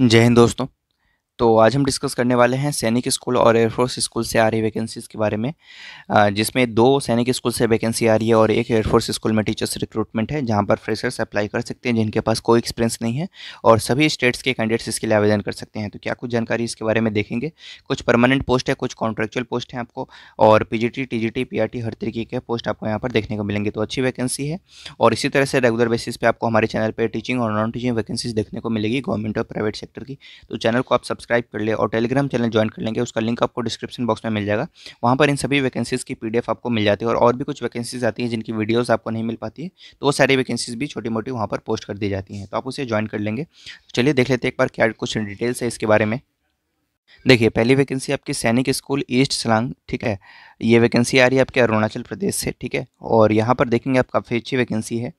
जय हिंद दोस्तों तो आज हम डिस्कस करने वाले हैं सैनिक स्कूल और एयरफोर्स स्कूल से आ रही वैकेंसीज़ के बारे में जिसमें दो सैनिक स्कूल से वैकेंसी आ रही है और एक एयरफोर्स स्कूल में टीचर्स रिक्रूटमेंट है जहां पर फ्रेशर्स अप्लाई कर सकते हैं जिनके पास कोई एक्सपीरियंस नहीं है और सभी स्टेट्स के कैंडिडेट्स इसके लिए आवेदन कर सकते हैं तो क्या कुछ जानकारी इसके बारे में देखेंगे कुछ परमानेंट पोस्ट है कुछ कॉन्ट्रेक्चुअल पोस्ट हैं आपको और पी जी टी हर तरीके के पोस्ट आपको यहाँ पर देखने को मिलेंगे तो अच्छी वैकेंसी है और इसी तरह से रेगुलर बेसिस पे आपको हमारे चैनल पर टीचिंग और नॉन टीचिंग वैकेंसीज देखने को मिलेगी गवर्नमेंट और प्राइवेट सेक्टर की तो चैनल को आप सब्सक्राइब सब्सक्राइब कर ले और टेलीग्राम चैनल ज्वाइन कर लेंगे उसका लिंक आपको डिस्क्रिप्शन बॉक्स में मिल जाएगा वहाँ पर इन सभी वैकेंसीज़ की पी आपको मिल जाती है और और भी कुछ वैकेंसीज आती हैं जिनकी वीडियोज़ आपको नहीं मिल पाती है तो वो सारी वैकेंसीज भी छोटी मोटी वहाँ पर पोस्ट कर दी जाती हैं तो आप उसे ज्वाइन कर लेंगे चलिए देख लेते एक बार क्या कुछ डिटेल्स है इसके बारे में देखिए पहली वैकेंसी आपकी सैनिक स्कूल ईस्ट सलांग ठीक है ये वैकेंसी आ रही है आपके अरुणाचल प्रदेश से ठीक है और यहाँ पर देखेंगे आप काफ़ी अच्छी वैकेंसी है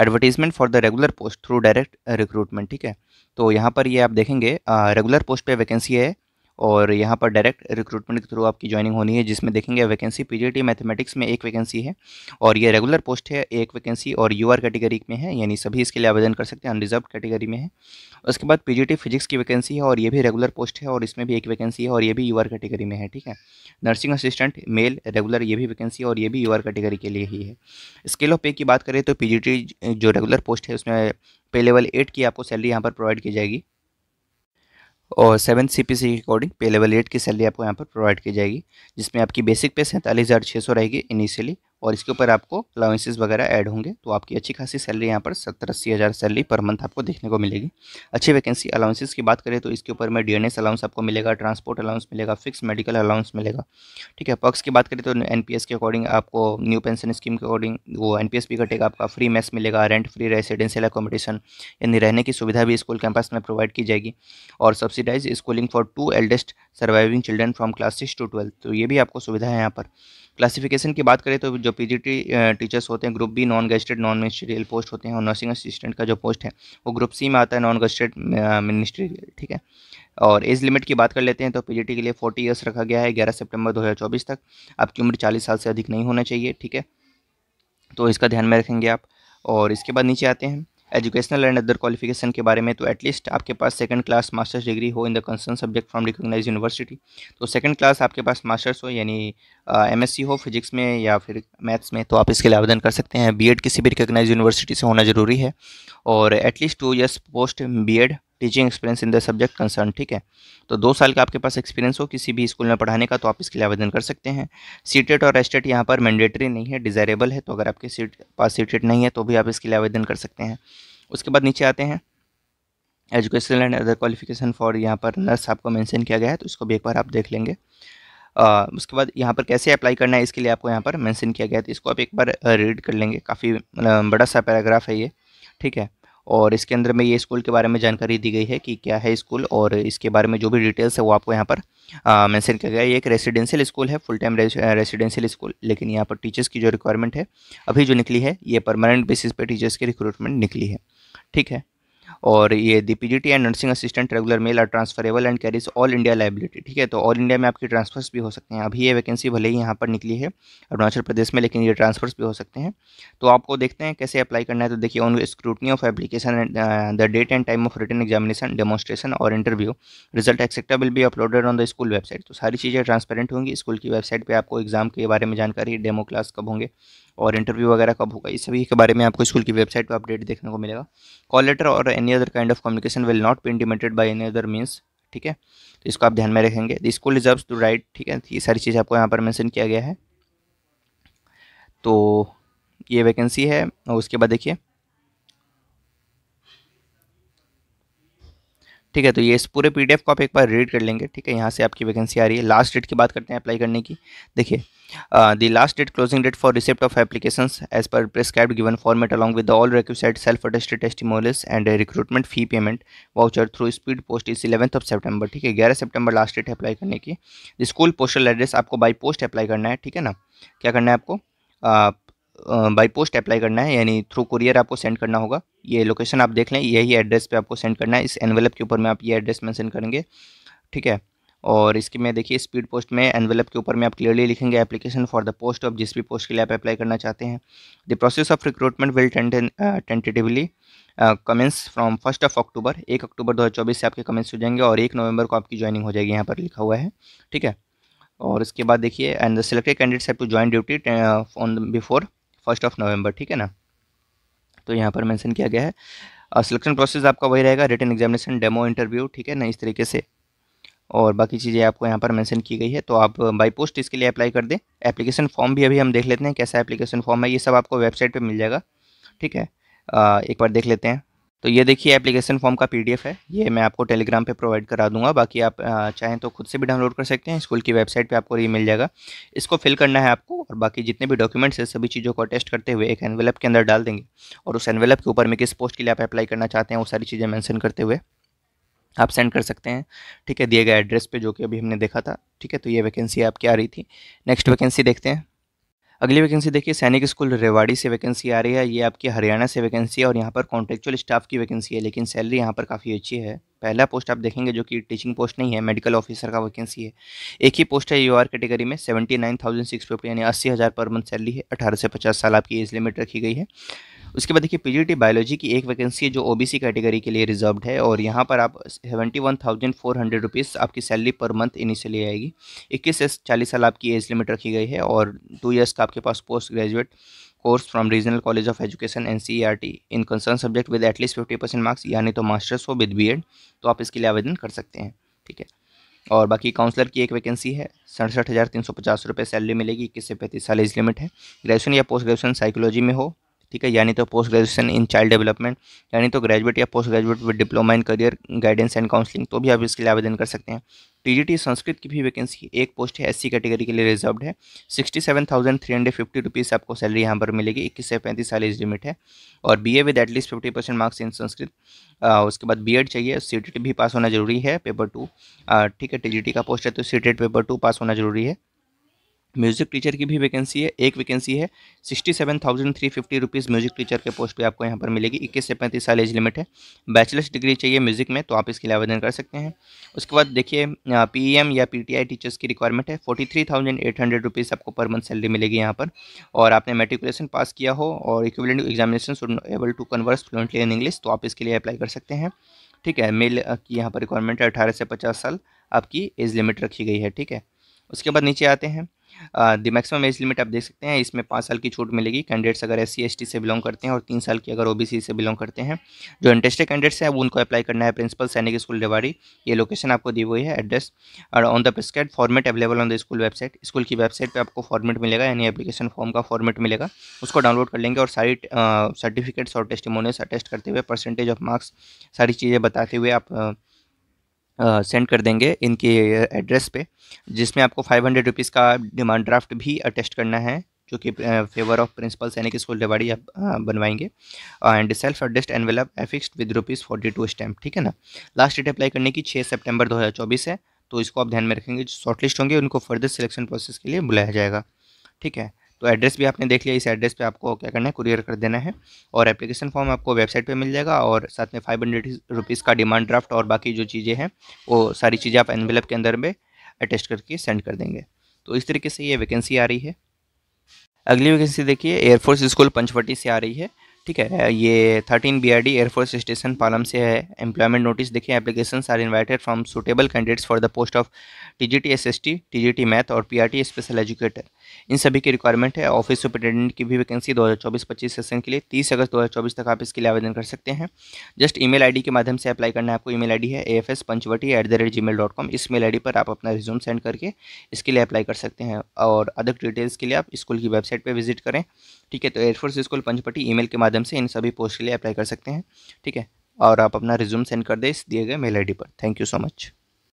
advertisement for the regular post through direct recruitment ठीक है तो यहाँ पर ये आप देखेंगे रेगुलर पोस्ट पे वैकेंसी है और यहाँ पर डायरेक्ट रिक्रूटमेंट के थ्रू आपकी ज्वाइनिंग होनी है जिसमें देखेंगे वैकेंसी पीजीटी मैथमेटिक्स में एक वैकेंसी है और ये रेगुलर पोस्ट है एक वैकेंसी और आर कैटेगरी में है यानी सभी इसके लिए आवेदन कर सकते हैं अनरिजर्व कैटेगरी में है उसके बाद पी फिजिक्स की वैकेंसी है और ये भी रेगुलर पोस्ट है और इसमें भी एक वैकेंसी है और ये भी आर कैटेगरी में है ठीक है नर्सिंग असिस्टेंट मेल रेगुलर ये भी वैकेंसी और ये भी आर कैटेगरी के लिए ही है स्केल ऑफ पे की बात करें तो पी जो रेगुलर पोस्ट है उसमें पे लेवल एट की आपको सैलरी यहाँ पर प्रोवाइड की जाएगी और सेवन सी पी सी के अकॉर्डिंग पे लेवल एट की सैलरी आपको यहाँ पर प्रोवाइड की जाएगी जिसमें आपकी बेसिक पे सैंतालीस हज़ार छः सौ रहेगी इनिशियली और इसके ऊपर आपको अलाउंसेज वगैरह ऐड होंगे तो आपकी अच्छी खासी सैलरी यहाँ पर सत्तर अस्सी हज़ार सैलरी पर मंथ आपको देखने को मिलेगी अच्छी वैकेंसी अलाउंसेज की बात करें तो इसके ऊपर में डी अलाउंस आपको मिलेगा ट्रांसपोर्ट अलाउंस मिलेगा फिक्स मेडिकल अलाउंस मिलेगा ठीक है पक्स की बात करें तो एन के अकॉर्डिंग आपको न्यू पेंशन स्कीम के अकॉर्डिंग वो एन भी कटेगा आपका फ्री मैस मिलेगा रेंट फ्री रेसिडेंशियल अकोमोडेशन यानी रहने की सुविधा भी स्कूल कैंपस में प्रोवाइड की जाएगी और subsidised schooling for two eldest surviving children from class six to twelfth तो ये भी आपको सुविधा है यहाँ पर क्लासिफिकेशन की बात करें तो जो पीजीटी टीचर्स होते हैं group B non gazetted non ministerial post होते हैं और नर्सिंग असिस्टेंट का जो पोस्ट है वो ग्रुप सी में आता है नॉन गजटेड मिनिस्ट्रियल ठीक है और एज लिमिट की बात कर लेते हैं तो पीजीटी के लिए फोर्टी ईयर्स रखा गया है ग्यारह सेप्टेम्बर दो तक आपकी उम्र चालीस साल से अधिक नहीं होना चाहिए ठीक है तो इसका ध्यान में रखेंगे आप और इसके बाद नीचे आते हैं एजुकेशनल एंड अदर क्वालिफिकेशन के बारे में तो एटलीस्ट आपके पास सेकंड क्लास मास्टर्स डिग्री हो in the concern subject from recognise university तो सेकंड क्लास आपके पास मास्टर्स हो यानी एमएससी uh, हो फिजिक्स में या फिर मैथ्स में तो आप इसके लिए आवेदन कर सकते हैं बीएड किसी भी रिकोगनाइज यूनिवर्सिटी से होना ज़रूरी है और at least two years post B teaching experience in the subject concern ठीक है तो दो साल का आपके पास एक्सपीरियंस हो किसी भी स्कूल में पढ़ाने का तो आप इसके लिए आवेदन कर सकते हैं सीटेट और एस्टेट यहाँ पर मैंडेटरी नहीं है डिज़ायरेबल है तो अगर आपके सीट पास सीटेट नहीं है तो भी आप इसके लिए आवेदन कर सकते हैं उसके बाद नीचे आते हैं educational and other qualification for यहाँ पर नर्स आपको मैंसन किया गया है तो इसको भी एक बार आप देख लेंगे आ, उसके बाद यहाँ पर कैसे अप्लाई करना है इसके लिए आपको यहाँ पर मैंसन किया गया है तो इसको आप एक बार रीड कर लेंगे काफ़ी बड़ा सा पैराग्राफ है ये ठीक है और इसके अंदर में ये स्कूल के बारे में जानकारी दी गई है कि क्या है स्कूल और इसके बारे में जो भी डिटेल्स है वो आपको यहाँ पर मैंसन किया गया है ये एक रेसिडेंशियल स्कूल है फुल टाइम रेसिडेंशियल स्कूल लेकिन यहाँ पर टीचर्स की जो रिक्वायरमेंट है अभी जो निकली है ये परमानेंट बेसिस पर टीचर्स की रिक्रूटमेंट निकली है ठीक है और ये the P and nursing assistant regular male are transferable and carries all India liability ठीक है तो ऑल इंडिया में आपकी ट्रांसफर्स भी हो सकते हैं अभी ये वैकेंसी भले ही यहाँ पर निकली है अरुणाचल प्रदेश में लेकिन ये ट्रांसफर्स भी हो सकते हैं तो आपको देखते हैं कैसे अप्लाई करना है तो देखिए on scrutiny of application and the date and time of return examination demonstration और इंटरव्यू रिजल्ट एक्सेट्रा विल भी uploaded on the school website तो सारी चीज़ें ट्रांसपेरेंट होंगी स्कूल की वेबसाइट पर आपको एग्जाम के बारे में जानकारी डेमो क्लास कब होंगे और इंटरव्यू वगैरह कब होगा इस सभी के बारे में आपको स्कूल की वेबसाइट पर अपडेट देखने को मिलेगा कॉल लेटर और any other kind of communication will not be intimated by any other means ठीक है तो इसको आप ध्यान में रखेंगे the school reserve to right ठीक है ये सारी चीज़ आपको यहाँ पर मैंशन किया गया है तो ये वैकेंसी है उसके बाद देखिए ठीक है तो ये इस पूरे पी को आप एक बार रीड कर लेंगे ठीक है यहाँ से आपकी वैकेंसी आ रही है लास्ट डेट की बात करते हैं अप्लाई करने की देखिए the last date closing date for receipt of application as per prescribe given format along with all request self attested testimonials and recruitment fee payment voucher through speed post is eleventh of September ठीक है ग्यारह September last date है apply करने की school postal address आपको by post apply करना है ठीक है ना क्या करना है आपको बाई पोस्ट अप्लाई करना है यानी थ्रू कुरियर आपको सेंड करना होगा ये लोकेशन आप देख लें यही एड्रेस पे आपको सेंड करना है इस एनवेलप के ऊपर में आप ये एड्रेस मेंशन करेंगे ठीक है और इसकी में देखिए स्पीड पोस्ट में एनवेलप के ऊपर में आप क्लियरली लिखेंगे application for the post of जिस भी पोस्ट के लिए आप अप्लाई करना चाहते हैं the process of recruitment will tentatively commence from first of October एक अक्टूबर दो से आपके कमेंट्स हो जाएंगे और एक नवंबर को आपकी ज्वाइनिंग हो जाएगी यहाँ पर लिखा हुआ है ठीक है और इसके बाद देखिए and the selected candidates have to join duty on before first of November ठीक है ना तो यहाँ पर मैंशन किया गया है और सिलेक्शन प्रोसेस आपका वही रहेगा रिटर्न एग्जामिनेशन डेमो इंटरव्यू ठीक है ना इस तरीके से और बाकी चीज़ें आपको यहाँ पर मेंशन की गई है तो आप बाई पोस्ट इसके लिए अप्लाई कर दें एप्लीकेशन फॉर्म भी अभी हम देख लेते हैं कैसा एप्लीकेशन फॉर्म है ये सब आपको वेबसाइट पर मिल जाएगा ठीक है आ, एक बार देख लेते हैं तो ये देखिए एप्लीकेशन फॉर्म का पीडीएफ है ये मैं आपको टेलीग्राम पे प्रोवाइड करा दूंगा बाकी आप चाहें तो खुद से भी डाउनलोड कर सकते हैं स्कूल की वेबसाइट पे आपको ये मिल जाएगा इसको फिल करना है आपको और बाकी जितने भी डॉक्यूमेंट्स है सभी चीज़ों को टेस्ट करते हुए एक एनवेलप के अंदर डाल देंगे और उस एनवेलप के ऊपर में किस पोस्ट के लिए आप अप्लाई करना चाहते हैं वो सारी चीज़ें मैंसन करते हुए आप सेंड कर सकते हैं ठीक है दिए गए एड्रेस पर जो कि अभी हमने देखा था ठीक है तो ये वैकेंसी आपकी आ रही थी नेक्स्ट वैकेंसी देखते हैं अगली वैकेंसी देखिए सैनिक स्कूल रेवाड़ी से वैकेंसी आ रही है ये आपकी हरियाणा से वैकेंसी है और यहाँ पर कॉन्ट्रेक्चुअल स्टाफ की वैकेंसी है लेकिन सैलरी यहाँ पर काफ़ी अच्छी है पहला पोस्ट आप देखेंगे जो कि टीचिंग पोस्ट नहीं है मेडिकल ऑफिसर का वैकेंसी है एक ही पोस्ट है यू कैटेगरी में seventy nine thousand six fifty यानी अस्सी हज़ार पर मंथ सैलरी है अठारह से पचास साल आपकी एज लिमिट रखी गई है उसके बाद देखिए पीजीटी बायोलॉजी की एक वैकेंसी है जो ओबीसी कैटेगरी के लिए रिजर्व्ड है और यहाँ पर आप seventy one thousand four hundred rupees आपकी सैलरी पर मंथ इनिशियली आएगी इक्कीस से चालीस साल आपकी एज लिमिट रखी गई है और टू ईयर्स का आपके पास post graduate course from regional college of education N C R T in concern subject with at least fifty percent marks यानी तो मास्टर्स हो विद बी एड तो आप इसके लिए आवेदन कर सकते हैं ठीक है और बाकी काउंसलर की एक वैकेंसी है सड़सठ हज़ार तीन सौ पचास रुपये सैलरी मिलेगी इक्कीस से पैंतीस साल एज लिमिट है ग्रेजुएशन या पोस्ट ग्रेजुएशन साइकोलॉजी में हो ठीक है यानी तो post graduation in child development यानी तो ग्रेजुएट या post graduate with diploma in career guidance and counselling तो भी आप इसके लिए आवेदन कर सकते हैं टीजीटी संस्कृत की भी वैकेंसी एक पोस्ट है एससी कैटेगरी के लिए रिजर्व्ड है sixty seven thousand three fifty आपको सैलरी यहाँ पर मिलेगी इक्कीस से पैंतीस साल एज लिमिट है और B with at least fifty percent marks in Sanskrit उसके बाद बी चाहिए सी भी पास होना जरूरी है पेपर टू ठीक है टी का पोस्ट है तो सी पेपर टू पास होना जरूरी है म्यूज़िक टीचर की भी वैकेंसी है एक वैकेंसी है sixty seven thousand three fifty rupees music teacher के पोस्ट पे आपको यहाँ पर मिलेगी इक्कीस से पैंतीस साल एज लिमिट है बैचलर्स डिग्री चाहिए म्यूज़िक में तो आप इसके लिए आवेदन कर सकते हैं उसके बाद देखिए पी e या पी टीचर्स की रिक्वायरमेंट है forty three thousand eight hundred rupees आपको पर मंथ सैलरी मिलेगी यहाँ पर और आपने मेट्रिकुलेशन पास किया हो और equivalent examination able to converse fluently in English तो आप इसके लिए अप्लाई कर सकते हैं ठीक है मेल की यहाँ पर रिक्वायरमेंट है अठारह से पचास साल आपकी एज लिमिट रखी गई है ठीक है उसके बाद नीचे आते हैं द मैक्सिमम एज लिमिट आप देख सकते हैं इसमें पाँच साल की छूट मिलेगी कैंडिडेट्स अगर एस सी से बिलोंग करते हैं और तीन साल की अगर ओ से बिलोंग करते हैं जो इंटरेस्टेड कैंडिडेट्स हैं उनको अप्लाई करना है प्रिंसिपल सैनिक स्कूल रेवाड़ी ये लोकेशन आपको दी हुई है एड्रेस और on the prescribe format available on the school website school की वेबसाइट पर आपको फॉर्मेट मिलेगा यानी अपलीकेशन फॉर्म का फॉर्मेट मिलेगा उसको डाउनलोड कर लेंगे और सारी सर्टिफिकेट्स और टेस्टिमोनियस अटेस्ट करते हुए परसेंटेज ऑफ मार्क्स सारी चीज़ें बताते हुए आप सेंड कर देंगे इनके एड्रेस पे जिसमें आपको फाइव हंड्रेड रुपीज़ का डिमांड ड्राफ्ट भी अटेस्ट करना है जो कि favour of principal Sainik school Rewari आप बनवाएंगे and self addressed envelope affix with rupees forty two stamp ठीक है ना लास्ट डेट अप्लाई करने की छः सेप्टेम्बर दो है तो इसको आप ध्यान में रखेंगे जो शॉर्टलिस्ट होंगे उनको फर्दर सिलेक्शन प्रोसेस के लिए बुलाया जाएगा ठीक है तो एड्रेस भी आपने देख लिया इस एड्रेस पे आपको क्या करना है कुरियर कर देना है और एप्लीकेशन फॉर्म आपको वेबसाइट पे मिल जाएगा और साथ में फाइव हंड्रेड रुपीज़ का डिमांड ड्राफ्ट और बाकी जो चीज़ें हैं वो सारी चीज़ें आप एनवेलप के अंदर में अटेस्ट करके सेंड कर देंगे तो इस तरीके से ये वैकेंसी आ रही है अगली वैकेंसी देखिए एयरफोर्स स्कूल पंचवटी से आ रही है ठीक है ये thirteen B R D air force station Palam से है एम्प्लॉयमेंट नोटिस देखिए application are invited from suitable candidates for the post of T G T S S T T G T math और P R T special educator इन सभी की requirement है office superintendent की भी वैकेंसी दो हज़ार चौबीस पच्चीस सेशन के लिए तीस अगस्त दो हज़ार चौबीस तक आप इसके लिए आवेदन कर सकते हैं just email I D के माध्यम से अप्लाई करना है आपको ई मेल आई डी है A F S Panchvati at the rate gmail dot com इस मेल आई डी पर आप अपना रिज्यूम सेंड करके इसके लिए अप्लाई कर सकते हैं और अधिक डिटेल्स के लिए आप स्कूल की वेबसाइट पर विजिट करें ठीक है तो एयरफोर्स स्कूल पंचपटी ईमेल के माध्यम से इन सभी पोस्ट के लिए अप्लाई कर सकते हैं ठीक है और आप अपना रिज्यूम सेंड कर दें इस दिए गए मेल आई पर थैंक यू सो मच